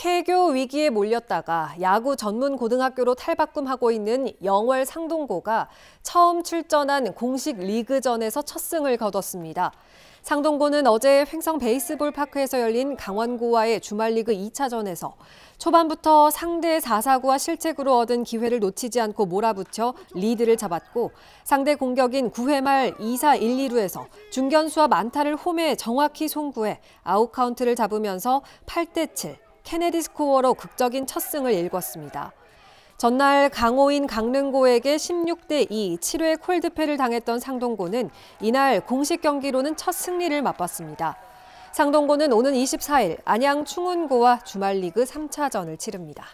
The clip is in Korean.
폐교 위기에 몰렸다가 야구 전문 고등학교로 탈바꿈하고 있는 영월 상동고가 처음 출전한 공식 리그전에서 첫 승을 거뒀습니다. 상동고는 어제 횡성 베이스볼 파크에서 열린 강원고와의 주말리그 2차전에서 초반부터 상대 4사구와 실책으로 얻은 기회를 놓치지 않고 몰아붙여 리드를 잡았고 상대 공격인 9회 말 2사 1, 2루에서 중견수와 만타를 홈에 정확히 송구해 아웃카운트를 잡으면서 8대 7, 케네디 스코어로 극적인 첫 승을 일궜습니다. 전날 강호인 강릉고에게 16대 2, 7회 콜드패를 당했던 상동고는 이날 공식 경기로는 첫 승리를 맛봤습니다. 상동고는 오는 24일 안양 충운고와 주말리그 3차전을 치릅니다.